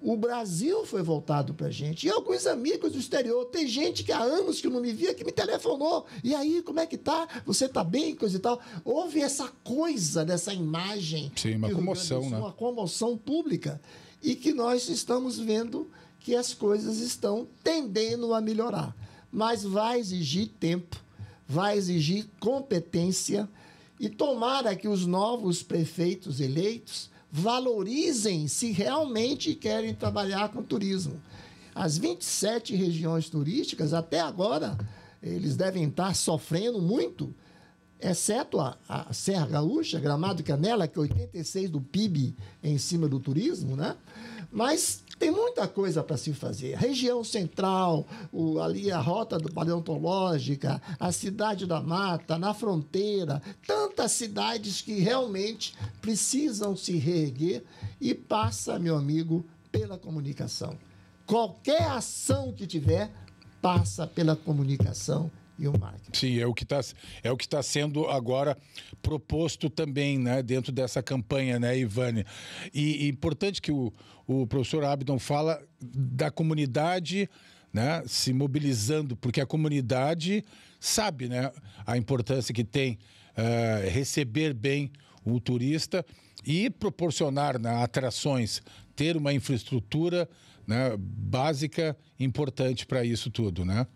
o Brasil foi voltado para a gente. E alguns amigos do exterior. Tem gente que há anos que não me via, que me telefonou. E aí, como é que tá? Você tá bem? Coisa e tal. Houve essa coisa dessa imagem. Sim, uma comoção, Sul, né? Uma comoção pública. E que nós estamos vendo que as coisas estão tendendo a melhorar. Mas vai exigir tempo vai exigir competência e tomara que os novos prefeitos eleitos valorizem se realmente querem trabalhar com turismo. As 27 regiões turísticas, até agora, eles devem estar sofrendo muito, exceto a, a Serra Gaúcha, Gramado e Canela, que é 86 do PIB em cima do turismo, né? Mas tem muita coisa para se fazer. A região central, o, ali a rota do paleontológica, a cidade da mata, na fronteira, tantas cidades que realmente precisam se reerguer e passa, meu amigo, pela comunicação. Qualquer ação que tiver passa pela comunicação e o marketing. Sim, é o que está é o que tá sendo agora proposto também, né, dentro dessa campanha, né, Ivane. E, importante que o, o professor Abdon fala da comunidade, né, se mobilizando, porque a comunidade sabe, né, a importância que tem uh, receber bem o turista e proporcionar né, atrações, ter uma infraestrutura né, básica importante para isso tudo, né?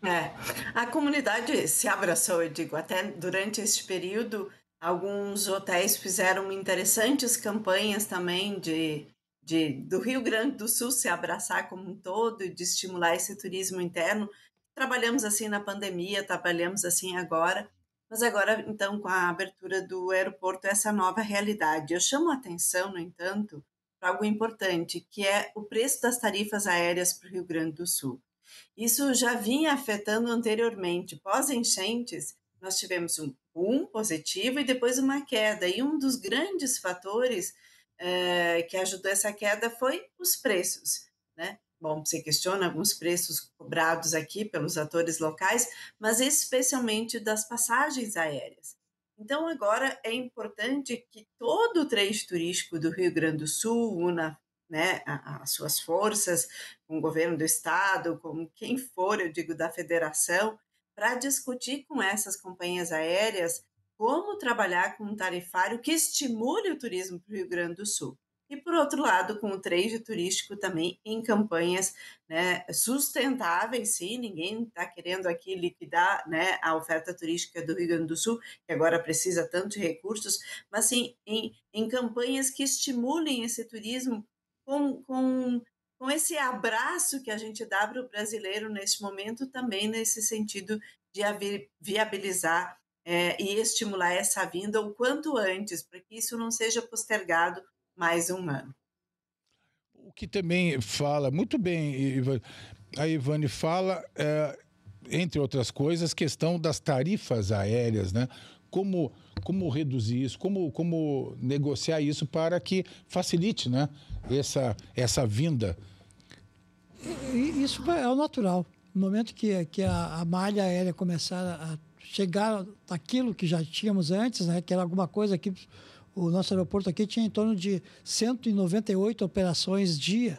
É, a comunidade se abraçou, eu digo, até durante este período, alguns hotéis fizeram interessantes campanhas também de, de do Rio Grande do Sul se abraçar como um todo e de estimular esse turismo interno. Trabalhamos assim na pandemia, trabalhamos assim agora, mas agora então com a abertura do aeroporto essa nova realidade. Eu chamo a atenção, no entanto, para algo importante, que é o preço das tarifas aéreas para o Rio Grande do Sul. Isso já vinha afetando anteriormente. Pós-enchentes, nós tivemos um boom positivo e depois uma queda. E um dos grandes fatores eh, que ajudou essa queda foi os preços. Né? Bom, você questiona alguns preços cobrados aqui pelos atores locais, mas especialmente das passagens aéreas. Então, agora é importante que todo o trecho turístico do Rio Grande do Sul, una, né, as suas forças, com o governo do estado, com quem for, eu digo, da federação, para discutir com essas companhias aéreas como trabalhar com um tarifário que estimule o turismo para o Rio Grande do Sul. E, por outro lado, com o trade turístico também em campanhas né, sustentáveis, sim, ninguém está querendo aqui liquidar né, a oferta turística do Rio Grande do Sul, que agora precisa tanto de recursos, mas sim em, em campanhas que estimulem esse turismo com, com, com esse abraço que a gente dá para o brasileiro neste momento, também nesse sentido de viabilizar é, e estimular essa vinda o quanto antes, para que isso não seja postergado mais um ano. O que também fala, muito bem, a Ivane fala, é, entre outras coisas, questão das tarifas aéreas, né? Como como reduzir isso, como, como negociar isso para que facilite né, essa, essa vinda. Isso é o natural. No momento que, que a, a malha aérea começar a chegar aquilo que já tínhamos antes, né, que era alguma coisa que o nosso aeroporto aqui tinha em torno de 198 operações dia.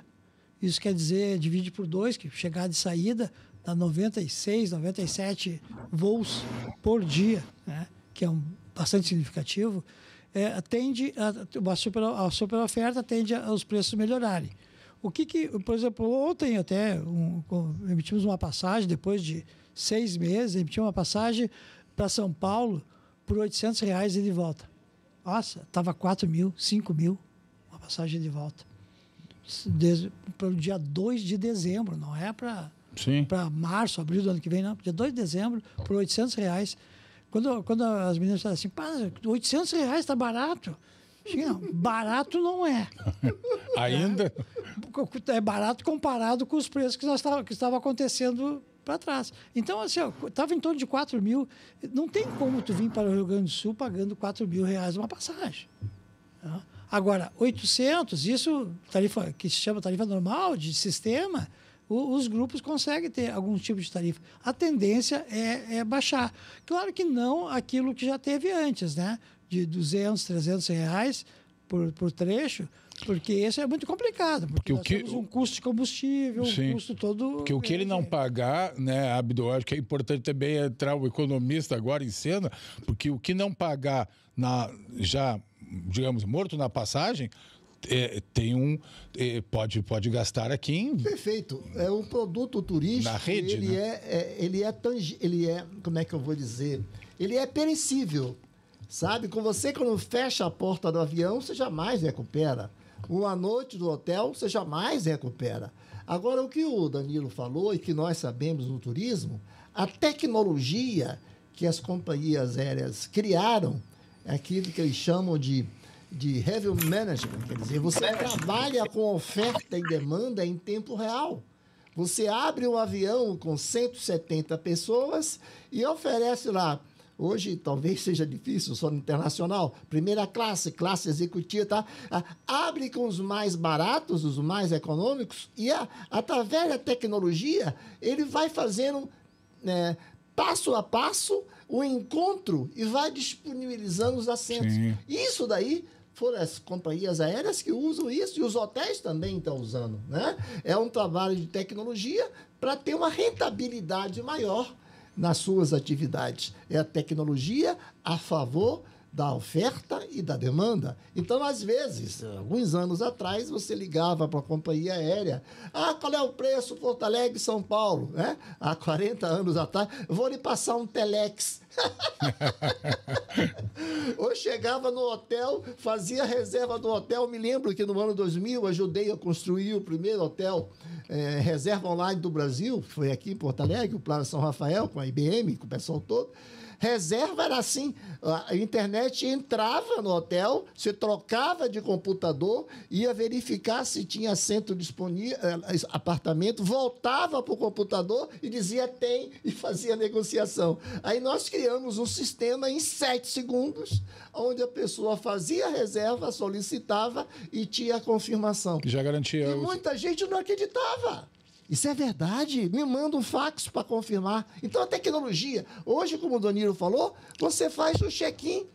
Isso quer dizer, divide por dois, que chegar de saída dá 96, 97 voos por dia, né? que é um bastante significativo, é, tende a, a, super, a super oferta tende aos preços melhorarem. O que, que por exemplo, ontem até um, emitimos uma passagem, depois de seis meses, emitimos uma passagem para São Paulo por 800 reais e de volta. Nossa, estava 4 mil, 5 mil, uma passagem de volta. Para o dia 2 de dezembro, não é para março, abril do ano que vem, não. Dia 2 de dezembro, por 800 reais quando, quando as meninas falam assim, pá, 800 reais está barato. Não, barato não é. Ainda? É, é barato comparado com os preços que, nós que estava acontecendo para trás. Então, assim, estava em torno de 4 mil. Não tem como tu vir para o Rio Grande do Sul pagando 4 mil reais uma passagem. Tá? Agora, 800, isso tarifa que se chama tarifa normal de sistema, os grupos conseguem ter algum tipo de tarifa. A tendência é, é baixar. Claro que não aquilo que já teve antes, né? De 200, 300 reais por, por trecho, porque isso é muito complicado. Porque, porque o que... temos um custo de combustível, Sim. um custo todo. Porque o que ele não pagar, né, Abdo, acho que é importante também entrar o economista agora em cena, porque o que não pagar na já, digamos, morto na passagem, é, tem um é, pode pode gastar aqui em... perfeito é um produto turístico na rede ele né? é, é, ele é tangi, ele é como é que eu vou dizer ele é perecível sabe com você quando fecha a porta do avião você jamais recupera uma noite do hotel você jamais recupera agora o que o Danilo falou e que nós sabemos no turismo a tecnologia que as companhias aéreas criaram é aquilo que eles chamam de de Revenue Management. Quer dizer, você trabalha com oferta e demanda em tempo real. Você abre um avião com 170 pessoas e oferece lá. Hoje talvez seja difícil, só no internacional. Primeira classe, classe executiva, tá? Abre com os mais baratos, os mais econômicos, e a, através da tecnologia, ele vai fazendo né, passo a passo o encontro e vai disponibilizando os assentos. Sim. Isso daí foram as companhias aéreas que usam isso e os hotéis também estão usando. Né? É um trabalho de tecnologia para ter uma rentabilidade maior nas suas atividades. É a tecnologia a favor da oferta e da demanda. Então, às vezes, alguns anos atrás, você ligava para a companhia aérea: ah, qual é o preço Porto Alegre São Paulo? Né? Há 40 anos atrás, vou lhe passar um telex. Ou chegava no hotel, fazia reserva do hotel. Me lembro que no ano 2000 ajudei a construir o primeiro hotel é, reserva online do Brasil, foi aqui em Porto Alegre, o Plano São Rafael, com a IBM, com o pessoal todo. Reserva era assim: a internet entrava no hotel, se trocava de computador, ia verificar se tinha assento disponível, eh, apartamento, voltava para o computador e dizia tem e fazia negociação. Aí nós criamos um sistema em sete segundos, onde a pessoa fazia a reserva, solicitava e tinha a confirmação. já garantia. E muita gente não acreditava. Isso é verdade? Me manda um fax para confirmar. Então a tecnologia, hoje, como o Danilo falou, você faz o check-in,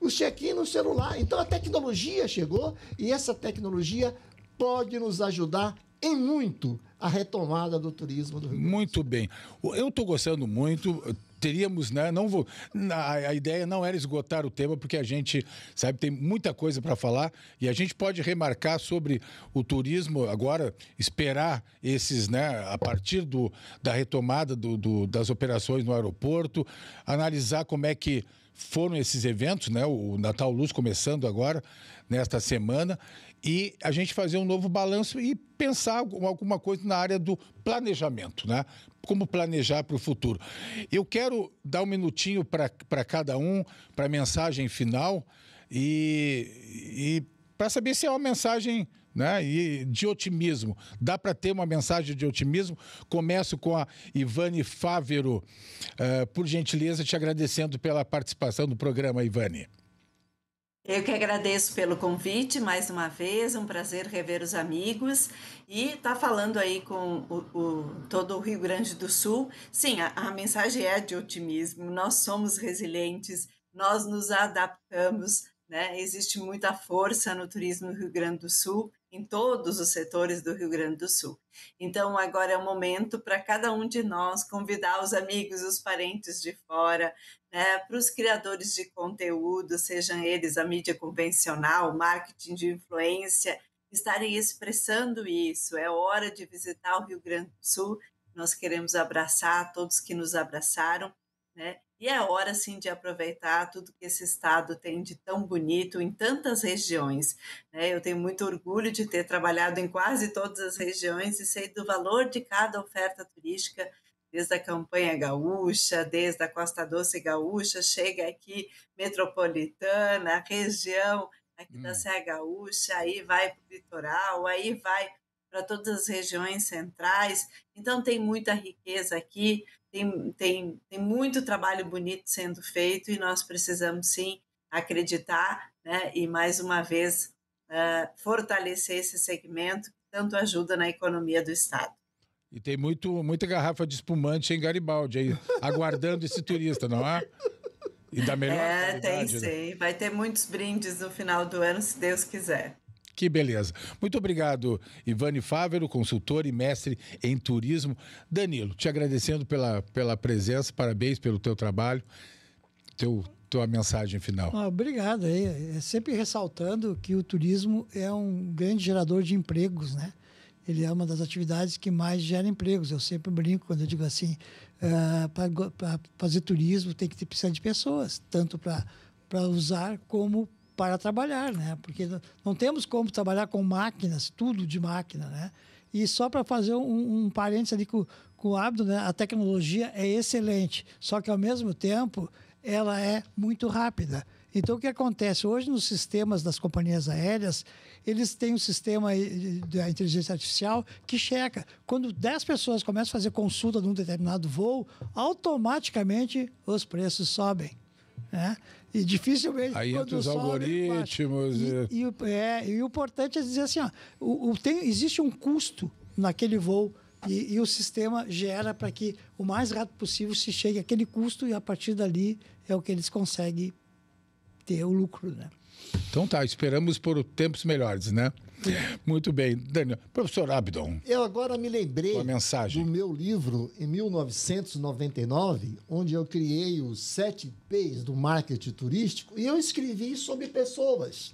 o check-in no celular. Então a tecnologia chegou e essa tecnologia pode nos ajudar em muito a retomada do turismo do Rio Grande do Sul. Muito bem. Eu estou gostando muito teríamos, né? Não vou, a, a, ideia não era esgotar o tema, porque a gente sabe tem muita coisa para falar e a gente pode remarcar sobre o turismo agora, esperar esses, né? A partir do, da retomada do, do das operações no aeroporto, analisar como é que foram esses eventos, né? O Natal Luz começando agora nesta semana e a gente fazer um novo balanço e pensar alguma coisa na área do planejamento, né? Como planejar para o futuro. Eu quero dar um minutinho para cada um, para a mensagem final e, e para saber se é uma mensagem né, e de otimismo. Dá para ter uma mensagem de otimismo? Começo com a Ivane Fávero, uh, por gentileza, te agradecendo pela participação do programa, Ivane. Eu que agradeço pelo convite mais uma vez, um prazer rever os amigos e tá falando aí com o, o todo o Rio Grande do Sul. Sim, a, a, mensagem é de otimismo, nós somos resilientes, nós nos adaptamos, né? existe muita força no turismo no Rio Grande do Sul, em todos os setores do Rio Grande do Sul. Então agora é o momento para cada um de nós convidar os amigos, os parentes de fora, né, para os criadores de conteúdo, sejam eles a mídia convencional, marketing de influência, estarem expressando isso. É hora de visitar o Rio Grande do Sul. Nós queremos abraçar todos que nos abraçaram, né? E é hora sim de aproveitar tudo que esse estado tem de tão bonito em tantas regiões. Né? Eu tenho muito orgulho de ter trabalhado em quase todas as regiões e sei do valor de cada oferta turística desde a campanha gaúcha, desde a Costa Doce gaúcha, chega aqui metropolitana, região aqui hum. da Serra Gaúcha, aí vai para o litoral, aí vai para todas as regiões centrais. Então tem muita riqueza aqui, tem, tem, tem muito trabalho bonito sendo feito e nós precisamos sim acreditar né? e mais uma vez uh, fortalecer esse segmento que tanto ajuda na economia do Estado. E tem muito, muita garrafa de espumante em Garibaldi aí, aguardando esse turista, não há? É? E da melhor É, tem né? sim. Né? Vai ter muitos brindes no final do ano, se Deus quiser. Que beleza. Muito obrigado, Ivane Fávero, consultor e mestre em turismo. Danilo, te agradecendo pela, pela presença, parabéns pelo teu trabalho. Teu, tua mensagem final. Ah, obrigado. É, é sempre ressaltando que o turismo é um grande gerador de empregos, né? ele é uma das atividades que mais gera empregos. Eu sempre brinco quando eu digo assim, é, ah, para fazer turismo tem que ter precisar de pessoas, tanto para usar como para trabalhar, né? Porque não temos como trabalhar com máquinas, tudo de máquina, né? E só para fazer um, um parênteses ali com, com o Abdo, né? a tecnologia é excelente, só que ao mesmo tempo ela é muito rápida. Então, o que acontece? Hoje, nos sistemas das companhias aéreas, eles têm um sistema eh, da inteligência artificial que checa. Quando 10 pessoas começam a fazer consulta de um determinado voo, automaticamente os preços sobem. Né? E dificilmente. Aí entra os algoritmos. E, e, é, e o importante é dizer assim: ó, o, o tem, existe um custo naquele voo. E, e, o sistema gera para que o mais rápido possível se chegue àquele custo e a partir dali é o que eles conseguem ter o lucro, né? Então tá, esperamos por tempos melhores, né? Muito bem. Daniel, professor Abdon. Eu agora me lembrei do meu livro em 1999, onde eu criei os sete P's do marketing turístico e eu escrevi sobre pessoas.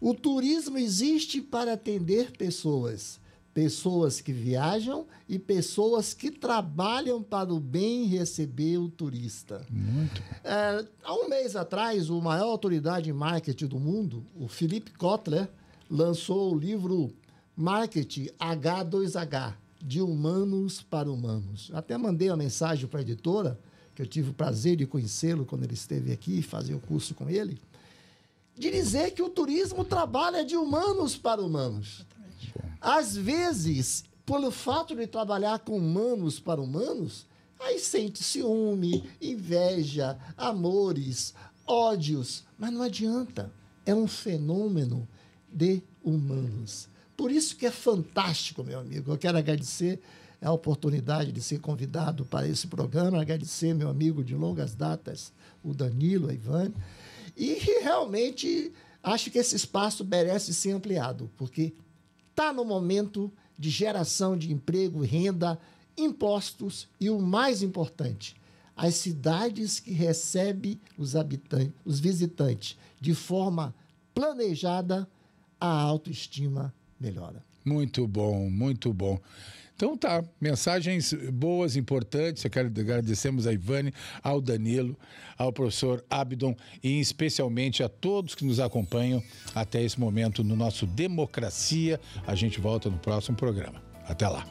O turismo existe para atender pessoas pessoas que viajam e pessoas que trabalham para o bem receber o turista. Muito. É, há um mês atrás, o maior autoridade em marketing do mundo, o Philip Kotler, lançou o livro Marketing H2H, de humanos para humanos. Até mandei uma mensagem para a editora, que eu tive o prazer de conhecê-lo quando ele esteve aqui, e fazer o curso com ele de dizer que o turismo trabalha de humanos para humanos. Às vezes, pelo fato de trabalhar com humanos para humanos, aí sente ciúme, inveja, amores, ódios, mas não adianta. É um fenômeno de humanos. Por isso que é fantástico, meu amigo. Eu quero agradecer a oportunidade de ser convidado para esse programa, agradecer meu amigo de longas datas, o Danilo, a Ivane, e realmente acho que esse espaço merece ser ampliado, porque está no momento de geração de emprego, renda, impostos e o mais importante, as cidades que recebem os habitantes, os visitantes de forma planejada, a autoestima melhora. Muito bom, muito bom. Então tá, mensagens boas, importantes. Eu quero agradecemos a Ivane, ao Danilo, ao professor Abdon e especialmente a todos que nos acompanham até esse momento no nosso Democracia. A gente volta no próximo programa. Até lá.